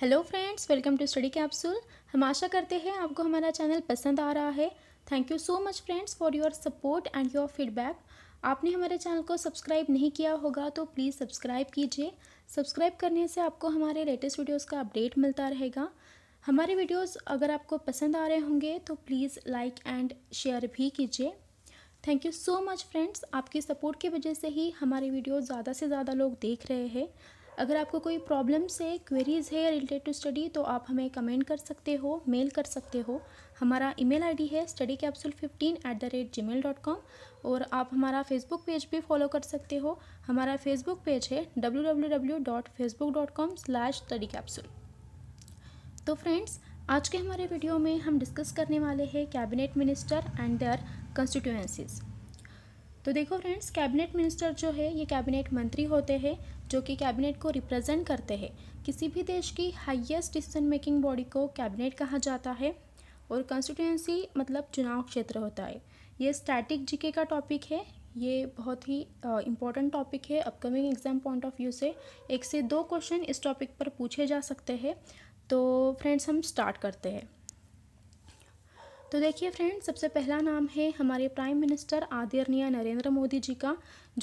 hello friends welcome to study capsule हम आशा करते हैं आपको हमारा चैनल पसंद आ रहा है thank you so much friends for your support and your feedback आपने हमारे चैनल को सब्सक्राइब नहीं किया होगा तो प्लीज़ सब्सक्राइब कीजिए सब्सक्राइब करने से आपको हमारे लेटेस्ट वीडियोस का अपडेट मिलता रहेगा हमारे वीडियोस अगर आपको पसंद आ रहे होंगे तो प्लीज़ लाइक एंड शेयर भी कीजिए thank you so much friends आपकी सपोर्ट की वजह से ही हमारे वीडियो ज़्यादा से ज़्यादा लोग देख रहे हैं अगर आपको कोई प्रॉब्लम्स है क्वेरीज़ है रिलेटेड टू स्टडी तो आप हमें कमेंट कर सकते हो मेल कर सकते हो हमारा ईमेल आईडी है study capsule fifteen at the rate Gmail dot com और आप हमारा फेसबुक पेज भी फॉलो कर सकते हो हमारा फेसबुक पेज है W W W dot Facebook dot com slash study capsule तो फ्रेंड्स आज के हमारे वीडियो में हम डिस्कस करने वाले हैं cabinet minister and their constituencies तो देखो फ्रेंड्स कैबिनेट मिनिस्टर जो है ये कैबिनेट मंत्री होते हैं जो कि कैबिनेट को रिप्रेजेंट करते हैं किसी भी देश की हाईएस्ट डिसीजन मेकिंग बॉडी को कैबिनेट कहा जाता है और कॉन्स्टिट्यूंसी मतलब चुनाव क्षेत्र होता है ये स्टैटिक जीके का टॉपिक है ये बहुत ही इम्पॉर्टेंट टॉपिक है upcoming exam point of view से एक से दो क्वेश्चन इस टॉपिक पर पूछे जा सकते हैं तो फ्रेंड्स हम स्टार्ट करते हैं तो देखिए फ्रेंड सबसे पहला नाम है हमारे प्राइम मिनिस्टर आदरणीय नरेंद्र मोदी जी का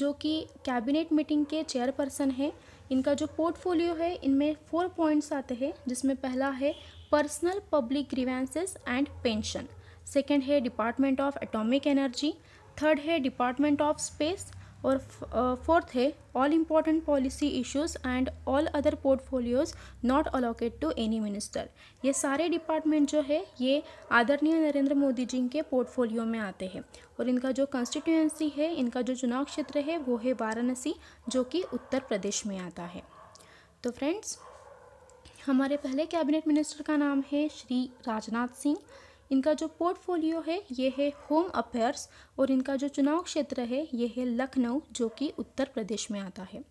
जो कि कैबिनेट मीटिंग के चेयरपर्सन है इनका जो पोर्टफोलियो है इनमें फोर पॉइंट्स आते हैं जिसमें पहला है personal public grievances and pension second है department of atomic energy third है डिपार्टमेंट ऑफ स्पेस और फोर्थ है all important policy issues and all other portfolios not allocate to any minister ये सारे डिपार्टमेंट जो है ये आदरणीय नरेंद्र मोदी जी के पोर्टफोलियो में आते हैं और इनका जो कंस्टिट्यूएंसी है इनका जो चुनाव क्षेत्र है वो है वाराणसी जो कि उत्तर प्रदेश में आता है तो फ्रेंड्स हमारे पहले कैबिनेट मिनिस्टर का नाम है श्री राजनाथ सिंह इनका जो पोर्टफोलियो है ये है होम अफेयर्स और इनका जो चुनाव क्षेत्र है ये है लखनऊ जो कि उत्तर प्रदेश में आता है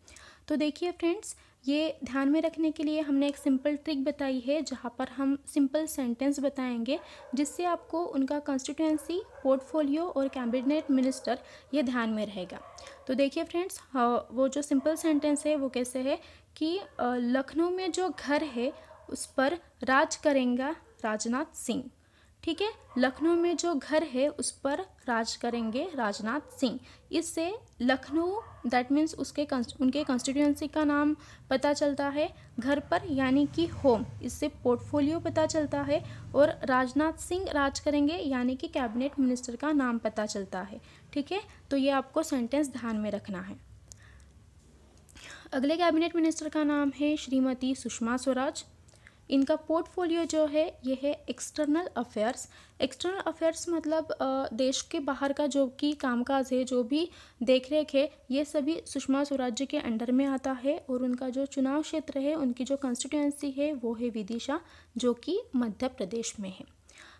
तो देखिए फ्रेंड्स ये ध्यान में रखने के लिए हमने एक सिंपल ट्रिक बताई है जहाँ पर हम सिंपल सेंटेंस बताएंगे जिससे आपको उनका कॉन्स्टिट्यूएंसी पोर्टफोलियो और कैबिनेट मिनिस्टर ये ध्यान में रहेगा तो देखिए फ्रेंड्स हाँ, वो जो सिंपल सेंटेंस है वो कैसे है कि लखनऊ में जो घर है उस पर राज करेंगे राजनाथ सिंह ठीक है लखनऊ में जो घर है उस पर राज करेंगे राजनाथ सिंह इससे लखनऊ दैट मीन्स उसके उनके कॉन्स्टिट्यूंसी का नाम पता चलता है घर पर यानी कि होम इससे पोर्टफोलियो पता चलता है और राजनाथ सिंह राज करेंगे यानी कि कैबिनेट मिनिस्टर का नाम पता चलता है ठीक है तो ये आपको सेंटेंस ध्यान में रखना है अगले कैबिनेट मिनिस्टर का नाम है श्रीमती सुषमा स्वराज इनका पोर्टफोलियो जो है ये है एक्सटर्नल अफेयर्स एक्सटर्नल अफेयर्स मतलब देश के बाहर का जो कि कामकाज है जो भी देख रेख है ये सभी सुषमा स्वराज के अंडर में आता है और उनका जो चुनाव क्षेत्र है उनकी जो कंस्टिट्यूएंसी है वो है विदिशा जो कि मध्य प्रदेश में है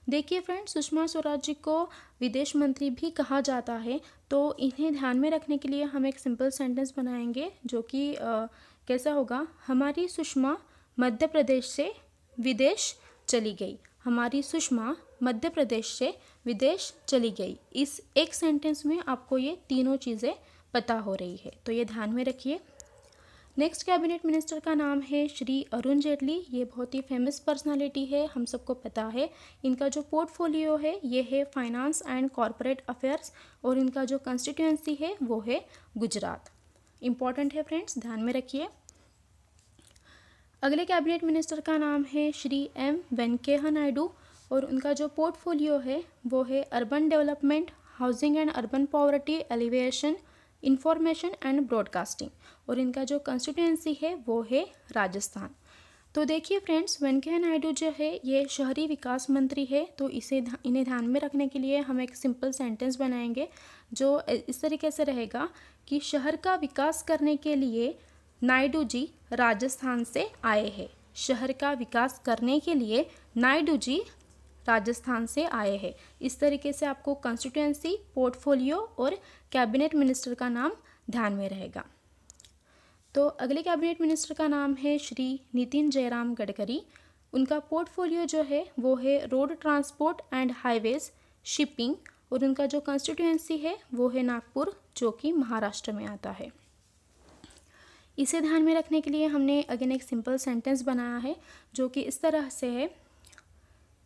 देखिए फ्रेंड्स सुषमा स्वराज जी को विदेश मंत्री भी कहा जाता है तो इन्हें ध्यान में रखने के लिए हम एक सिंपल सेंटेंस बनाएंगे जो कि कैसा होगा हमारी सुषमा मध्य प्रदेश से विदेश चली गई हमारी सुषमा मध्य प्रदेश से विदेश चली गई इस एक सेंटेंस में आपको ये तीनों चीज़ें पता हो रही है तो ये ध्यान में रखिए नेक्स्ट कैबिनेट मिनिस्टर का नाम है श्री अरुण जेटली ये बहुत ही फेमस पर्सनालिटी है हम सबको पता है इनका जो पोर्टफोलियो है ये है फाइनेंस एंड कॉरपोरेट अफेयर्स और इनका जो कंस्टिट्यूएंसी है वो है गुजरात इम्पॉर्टेंट है फ्रेंड्स ध्यान में रखिए अगले कैबिनेट मिनिस्टर का नाम है श्री एम वेंकैया नायडू और उनका जो पोर्टफोलियो है वो है urban development housing and urban poverty elevation information and broadcasting और इनका जो कंस्टिट्यूंसी है वो है राजस्थान तो देखिए फ्रेंड्स वेंकैया नायडू जो है ये शहरी विकास मंत्री है तो इसे इन्हें ध्यान में रखने के लिए हम एक सिंपल सेंटेंस बनाएंगे जो इस तरीके से रहेगा कि शहर का विकास करने के लिए नायडू जी राजस्थान से आए हैं शहर का विकास करने के लिए नायडू जी राजस्थान से आए हैं इस तरीके से आपको कंस्टिट्यूएंसी पोर्टफोलियो और कैबिनेट मिनिस्टर का नाम ध्यान में रहेगा तो अगले कैबिनेट मिनिस्टर का नाम है श्री नितिन जयराम गडकरी उनका पोर्टफोलियो जो है वो है road transport and highways shipping और उनका जो कंस्टिट्यूएंसी है वो है नागपुर जो कि महाराष्ट्र में आता है इसे ध्यान में रखने के लिए हमने अगेन एक सिंपल सेंटेंस बनाया है जो कि इस तरह से है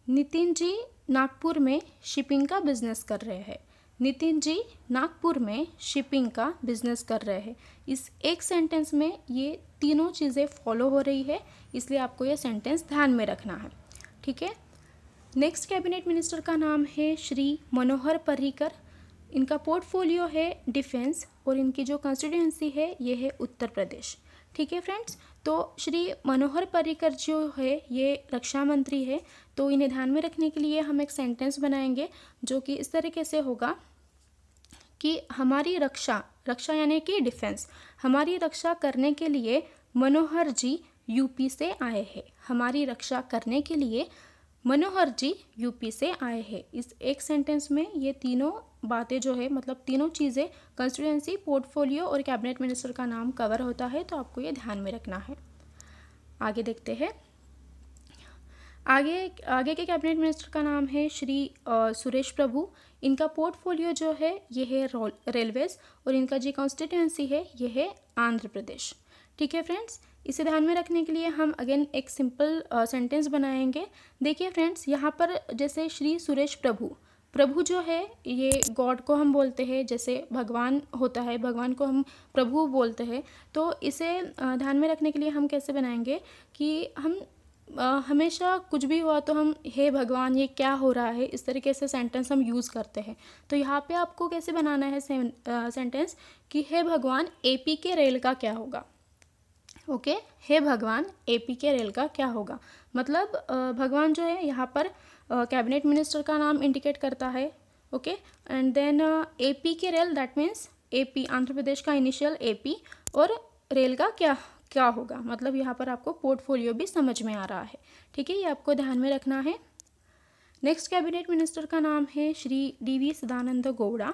नितिन जी नागपुर में शिपिंग का बिजनेस कर रहे हैं नितिन जी नागपुर में शिपिंग का बिजनेस कर रहे हैं इस एक सेंटेंस में ये तीनों चीज़ें फॉलो हो रही है इसलिए आपको यह सेंटेंस ध्यान में रखना है ठीक है नेक्स्ट कैबिनेट मिनिस्टर का नाम है श्री मनोहर पर्रिकर इनका पोर्टफोलियो है डिफेंस और इनकी जो कॉन्स्टिट्यूंसी है ये है उत्तर प्रदेश ठीक है फ्रेंड्स तो श्री मनोहर पर्रिकर जो है ये रक्षा मंत्री है तो इन्हें ध्यान में रखने के लिए हम एक सेंटेंस बनाएंगे जो कि इस तरीके से होगा कि हमारी रक्षा रक्षा यानी कि डिफेंस हमारी रक्षा करने के लिए मनोहर जी यूपी से आए हैं हमारी रक्षा करने के लिए मनोहर जी यूपी से आए हैं इस एक सेंटेंस में ये तीनों बातें जो है मतलब तीनों चीज़ें कंस्टिट्यूंसी पोर्टफोलियो और कैबिनेट मिनिस्टर का नाम कवर होता है तो आपको ये ध्यान में रखना है आगे देखते हैं आगे आगे के कैबिनेट मिनिस्टर का नाम है श्री आ, सुरेश प्रभु इनका पोर्टफोलियो जो है ये है रेलवेज़ और इनका जो कॉन्स्टिट्युएंसी है ये है आंध्र प्रदेश ठीक है फ्रेंड्स इसे ध्यान में रखने के लिए हम अगेन एक सिंपल सेंटेंस बनाएंगे देखिए फ्रेंड्स यहाँ पर जैसे श्री सुरेश प्रभु प्रभु जो है ये गॉड को हम बोलते हैं जैसे भगवान होता है भगवान को हम प्रभु बोलते हैं तो इसे ध्यान में रखने के लिए हम कैसे बनाएंगे कि हम हमेशा कुछ भी हुआ तो हम हे भगवान ये क्या हो रहा है इस तरीके से सेंटेंस हम यूज़ करते हैं तो यहाँ पे आपको कैसे बनाना है सेंटेंस कि हे भगवान एपी के रेल का क्या होगा ओके हे भगवान ए पी के रेल का क्या होगा मतलब भगवान जो है यहाँ पर कैबिनेट मिनिस्टर का नाम इंडिकेट करता है okay and then A P के rail that means A P Andhra Pradesh का इनिशियल ए पी और रेल का क्या क्या होगा मतलब यहाँ पर आपको पोर्टफोलियो भी समझ में आ रहा है ठीक है ये आपको ध्यान में रखना है नेक्स्ट कैबिनेट मिनिस्टर का नाम है श्री डी वी सदानंद गौड़ा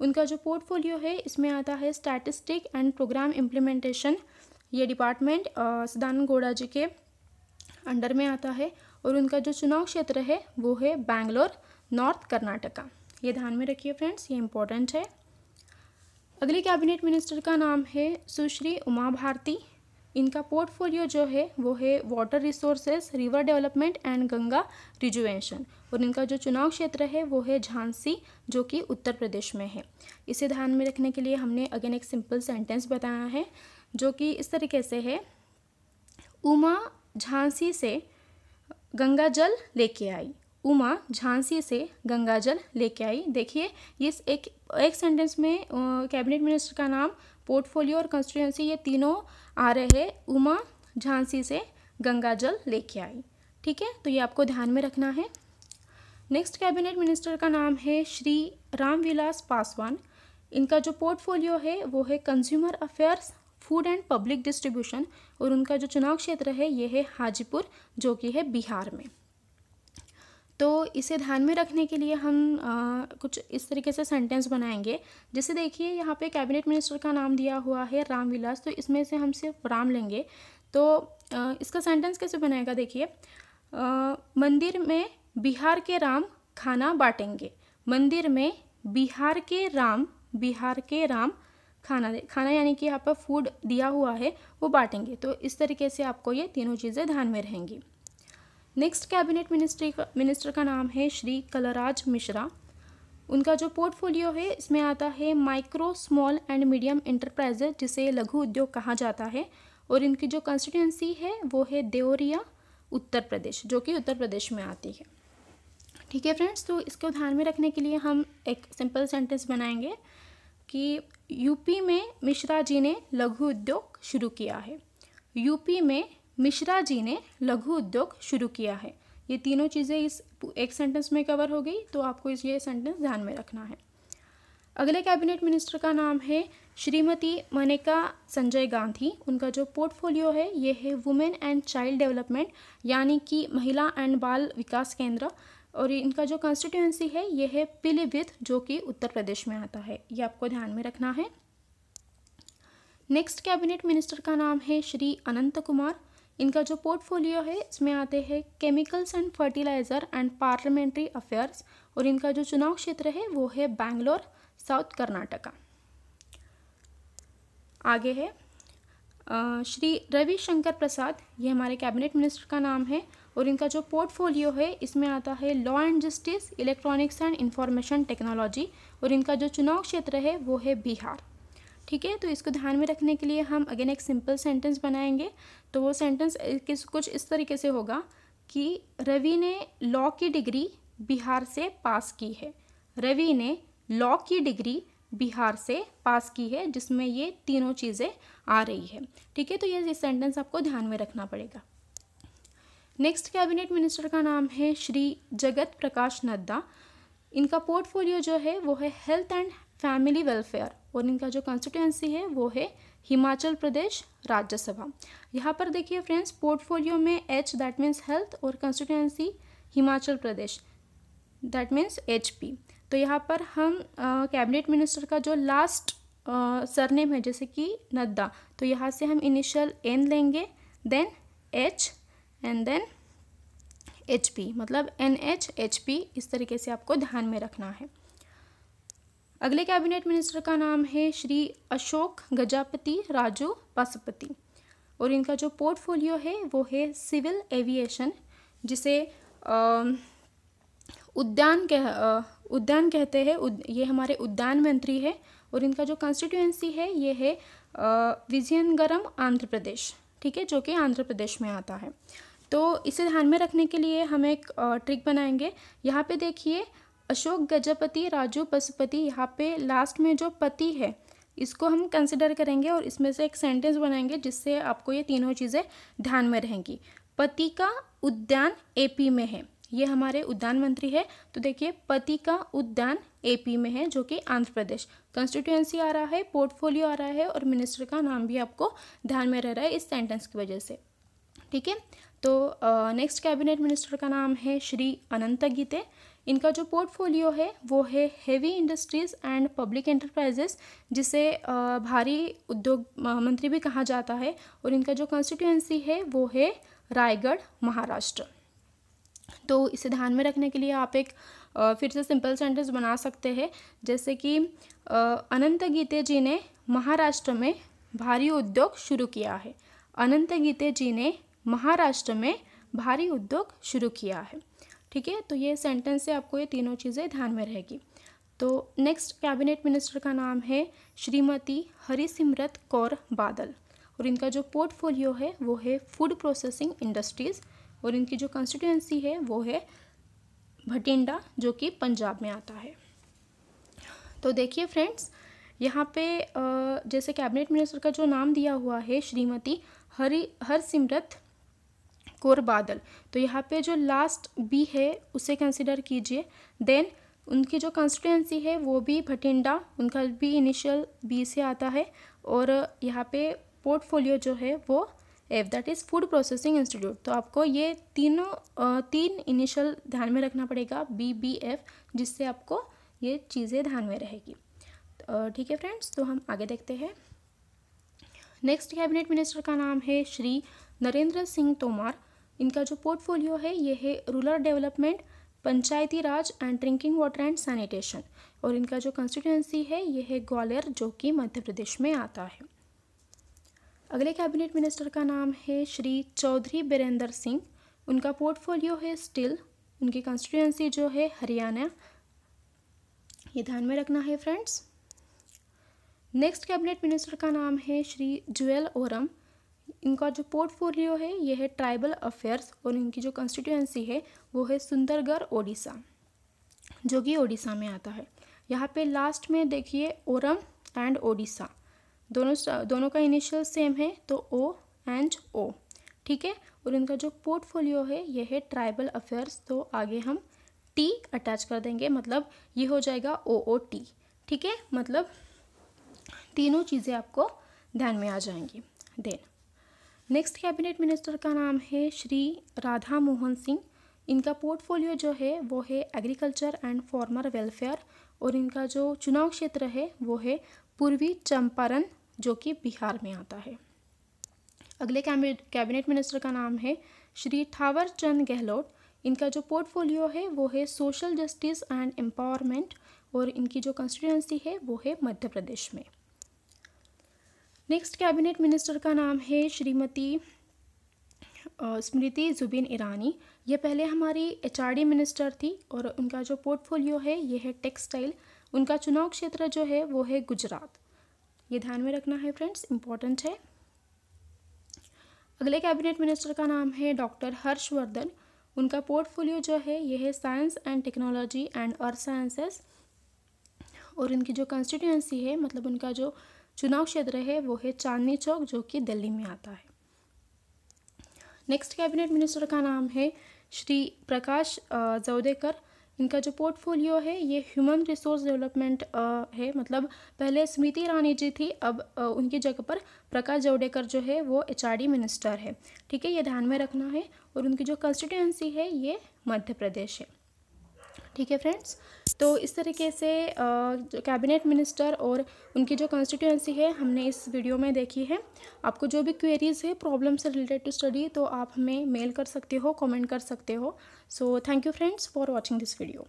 उनका जो पोर्टफोलियो है इसमें आता है स्टैटिस्टिक एंड प्रोग्राम इम्प्लीमेंटेशन ये डिपार्टमेंट सदानंद गौड़ा जी के अंडर में आता है और उनका जो चुनाव क्षेत्र है वो है बैंगलोर नॉर्थ कर्नाटका ये ध्यान में रखिए फ्रेंड्स ये इम्पोर्टेंट है अगले कैबिनेट मिनिस्टर का नाम है सुश्री उमा भारती इनका पोर्टफोलियो जो है वो है water resources river development and Ganga rejuvenation और इनका जो चुनाव क्षेत्र है वो है झांसी जो कि उत्तर प्रदेश में है इसे ध्यान में रखने के लिए हमने अगेन एक सिंपल सेंटेंस बताया है जो कि इस तरीके से है उमा झांसी से गंगा जल लेके आई उमा झांसी से गंगा जल लेके आई देखिए इस एक एक सेंटेंस में कैबिनेट मिनिस्टर का नाम पोर्टफोलियो और कंस्टिट्यूंसी ये तीनों आ रहे हैं उमा झांसी से गंगा जल लेके आई ठीक है तो ये आपको ध्यान में रखना है नेक्स्ट कैबिनेट मिनिस्टर का नाम है श्री रामविलास पासवान इनका जो पोर्टफोलियो है वो है consumer affairs food and public distribution और उनका जो चुनाव क्षेत्र है ये है हाजीपुर जो कि है बिहार में तो इसे ध्यान में रखने के लिए हम आ, कुछ इस तरीके से सेंटेंस बनाएंगे जैसे देखिए यहाँ पे कैबिनेट मिनिस्टर का नाम दिया हुआ है रामविलास तो इसमें से हम सिर्फ राम लेंगे तो आ, इसका सेंटेंस कैसे बनाएगा देखिए मंदिर में बिहार के राम खाना बांटेंगे मंदिर में बिहार के राम बिहार के राम खाना दे खाना यानी कि यहाँ पर फूड दिया हुआ है वो बांटेंगे तो इस तरीके से आपको ये तीनों चीज़ें ध्यान में रहेंगी नेक्स्ट कैबिनेट मिनिस्ट्री का मिनिस्टर का नाम है श्री कलराज मिश्रा उनका जो पोर्टफोलियो है इसमें आता है micro small and medium enterprises जिसे लघु उद्योग कहा जाता है और इनकी जो कंस्टिट्यूंसी है वो है देवरिया उत्तर प्रदेश जो कि उत्तर प्रदेश में आती है ठीक है फ्रेंड्स तो इसको ध्यान में रखने के लिए हम एक सिंपल सेंटेंस बनाएंगे कि यूपी में मिश्रा जी ने लघु उद्योग शुरू किया है यूपी में मिश्रा जी ने लघु उद्योग शुरू किया है ये तीनों चीज़ें इस एक सेंटेंस में कवर हो गई तो आपको इस ये सेंटेंस ध्यान में रखना है अगले कैबिनेट मिनिस्टर का नाम है श्रीमती मनेका संजय गांधी उनका जो पोर्टफोलियो है ये है वुमेन एंड चाइल्ड डेवलपमेंट यानी कि महिला एंड बाल विकास केंद्र और इनका जो कॉन्स्टिट्यूंसी है ये है पीलीभीत जो कि उत्तर प्रदेश में आता है ये आपको ध्यान में रखना है नेक्स्ट कैबिनेट मिनिस्टर का नाम है श्री अनंत कुमार इनका जो पोर्टफोलियो है इसमें आते हैं chemicals and fertiliser and parliamentary affairs और इनका जो चुनाव क्षेत्र है वो है बैंगलोर साउथ कर्नाटका आगे है श्री रविशंकर प्रसाद ये हमारे कैबिनेट मिनिस्टर का नाम है और इनका जो पोर्टफोलियो है इसमें आता है law and justice electronics and information technology और इनका जो चुनाव क्षेत्र है वो है बिहार ठीक है तो इसको ध्यान में रखने के लिए हम अगेन एक सिंपल सेंटेंस बनाएंगे तो वो सेंटेंस किस कुछ इस तरीके से होगा कि रवि ने लॉ की डिग्री बिहार से पास की है रवि ने लॉ की डिग्री बिहार से पास की है जिसमें ये तीनों चीज़ें आ रही है ठीक है तो ये सेंटेंस आपको ध्यान में रखना पड़ेगा नेक्स्ट कैबिनेट मिनिस्टर का नाम है श्री जगत प्रकाश नड्डा इनका पोर्टफोलियो जो है वो है हेल्थ एंड फैमिली वेलफेयर और इनका जो कॉन्स्टिट्यूंसी है वो है हिमाचल प्रदेश राज्यसभा यहाँ पर देखिए फ्रेंड्स पोर्टफोलियो में एच दैट मीन्स हेल्थ और constituency Himachal Pradesh that means H P तो यहाँ पर हम कैबिनेट मिनिस्टर का जो लास्ट सरनेम है जैसे कि नड्डा तो यहाँ से हम इनिशियल एन लेंगे then H and then H P मतलब एन एच एच पी इस तरीके से आपको ध्यान में रखना है अगले कैबिनेट मिनिस्टर का नाम है श्री अशोक गजापति राजू पशुपति और इनका जो पोर्टफोलियो है वो है सिविल एविएशन जिसे आ, उद्यान कह उद्यान कहते हैं उद, ये हमारे उद्यान मंत्री है और इनका जो कॉन्स्टिट्यूएंसी है ये है विजयनगरम आंध्र प्रदेश ठीक है जो कि आंध्र प्रदेश में आता है तो इसे ध्यान में रखने के लिए हम एक ट्रिक बनाएंगे यहाँ पे देखिए अशोक गजपति राजू पशुपति यहाँ पे लास्ट में जो पति है इसको हम कंसिडर करेंगे और इसमें से एक सेंटेंस बनाएंगे जिससे आपको ये तीनों चीज़ें ध्यान में रहेंगी पति का उद्यान एपी में है ये हमारे उद्यान मंत्री है तो देखिए पति का उद्यान एपी में है जो कि आंध्र प्रदेश कंस्टिट्यूएंसी आ रहा है पोर्टफोलियो आ रहा है और मिनिस्टर का नाम भी आपको ध्यान में रह रहा है इस सेंटेंस की वजह से ठीक है तो नेक्स्ट कैबिनेट मिनिस्टर का नाम है श्री अनंत गीते इनका जो पोर्टफोलियो है वो है heavy industries and public enterprises जिसे भारी उद्योग मंत्री भी कहा जाता है और इनका जो कॉन्स्टिट्यूएंसी है वो है रायगढ़ महाराष्ट्र तो इसे ध्यान में रखने के लिए आप एक फिर से सिंपल सेंटेंस बना सकते हैं जैसे कि अनंत गीते जी ने महाराष्ट्र में भारी उद्योग शुरू किया है अनंत गीते जी ने महाराष्ट्र में भारी उद्योग शुरू किया है ठीक है तो ये सेंटेंस से आपको ये तीनों चीज़ें ध्यान में रहेगी तो नेक्स्ट कैबिनेट मिनिस्टर का नाम है श्रीमती हरिसिमरत कौर बादल और इनका जो पोर्टफोलियो है वो है फूड प्रोसेसिंग इंडस्ट्रीज़ और इनकी जो कंस्टिट्यूएंसी है वो है भटिंडा जो कि पंजाब में आता है तो देखिए फ्रेंड्स यहाँ पे जैसे कैबिनेट मिनिस्टर का जो नाम दिया हुआ है श्रीमती हरि हरसिमरत कोर बादल तो यहाँ पे जो लास्ट बी है उसे कंसिडर कीजिए देन उनकी जो कंस्टिट्यूंसी है वो भी भटिंडा उनका भी इनिशियल बी से आता है और यहाँ पे पोर्टफोलियो जो है वो F that is food processing institute तो आपको ये तीनों तीन इनिशियल ध्यान में रखना पड़ेगा बी बी एफ जिससे आपको ये चीज़ें ध्यान में रहेगी ठीक है फ्रेंड्स तो हम आगे देखते हैं नेक्स्ट कैबिनेट मिनिस्टर का नाम है श्री नरेंद्र सिंह तोमर इनका जो पोर्टफोलियो है ये है rural development panchayati raj and drinking water and sanitation और इनका जो कंस्टिट्यूंसी है ये है ग्वालियर जो कि मध्य प्रदेश में आता है अगले कैबिनेट मिनिस्टर का नाम है श्री चौधरी बीरेंद्र सिंह उनका पोर्टफोलियो है स्टिल उनकी कंस्टिट्यूंसी जो है हरियाणा ये ध्यान में रखना है फ्रेंड्स नेक्स्ट कैबिनेट मिनिस्टर का नाम है श्री जुएल ओरम इनका जो पोर्टफोलियो है यह है ट्राइबल अफेयर्स और इनकी जो कंस्टिट्यूएंसी है वो है सुंदरगढ़ ओडिशा जो कि ओडिशा में आता है यहाँ पे लास्ट में देखिए ओरम एंड ओडिशा दोनों दोनों का इनिशियल सेम है तो ओ एंड ओ ठीक है और इनका जो पोर्टफोलियो है यह है ट्राइबल अफेयर्स तो आगे हम टी अटैच कर देंगे मतलब ये हो जाएगा ओ ओ टी ठीक है मतलब तीनों चीज़ें आपको ध्यान में आ जाएंगी देन नेक्स्ट कैबिनेट मिनिस्टर का नाम है श्री राधा मोहन सिंह इनका पोर्टफोलियो जो है वो है एग्रीकल्चर एंड फार्मर वेलफेयर और इनका जो चुनाव क्षेत्र है वो है पूर्वी चंपारण जो कि बिहार में आता है अगले कैबिनेट मिनिस्टर का नाम है श्री थावर चंद गहलोत इनका जो पोर्टफोलियो है वो है सोशल जस्टिस एंड एम्पावरमेंट और इनकी जो कंस्टिट्यूंसी है वो है मध्य प्रदेश में नेक्स्ट कैबिनेट मिनिस्टर का नाम है श्रीमती स्मृति जुबिन ईरानी ये पहले हमारी एचआरडी मिनिस्टर थी और उनका जो पोर्टफोलियो है ये है टेक्सटाइल उनका चुनाव क्षेत्र जो है वो है गुजरात ये ध्यान में रखना है फ्रेंड्स इम्पॉर्टेंट है अगले कैबिनेट मिनिस्टर का नाम है डॉक्टर हर्षवर्धन उनका पोर्टफोलियो जो है यह है science and technology and earth sciences और इनकी जो कंस्टिट्यूएंसी है मतलब उनका जो चुनाव क्षेत्र है वो है चांदनी चौक जो कि दिल्ली में आता है नेक्स्ट कैबिनेट मिनिस्टर का नाम है श्री प्रकाश जावड़ेकर इनका जो पोर्टफोलियो है ये ह्यूमन रिसोर्स डेवलपमेंट है मतलब पहले स्मृति ईरानी जी थी अब आ, उनकी जगह पर प्रकाश जावड़ेकर जो है वो एच मिनिस्टर है ठीक है ये ध्यान में रखना है और उनकी जो कंस्टिट्यूंसी है ये मध्य प्रदेश है ठीक है फ्रेंड्स तो इस तरीके से कैबिनेट मिनिस्टर और उनकी जो कॉन्स्टिट्यूएंसी है हमने इस वीडियो में देखी है आपको जो भी क्वेरीज है प्रॉब्लम से रिलेटेड टू स्टडी तो आप हमें मेल कर सकते हो कमेंट कर सकते हो so thank you friends for watching this video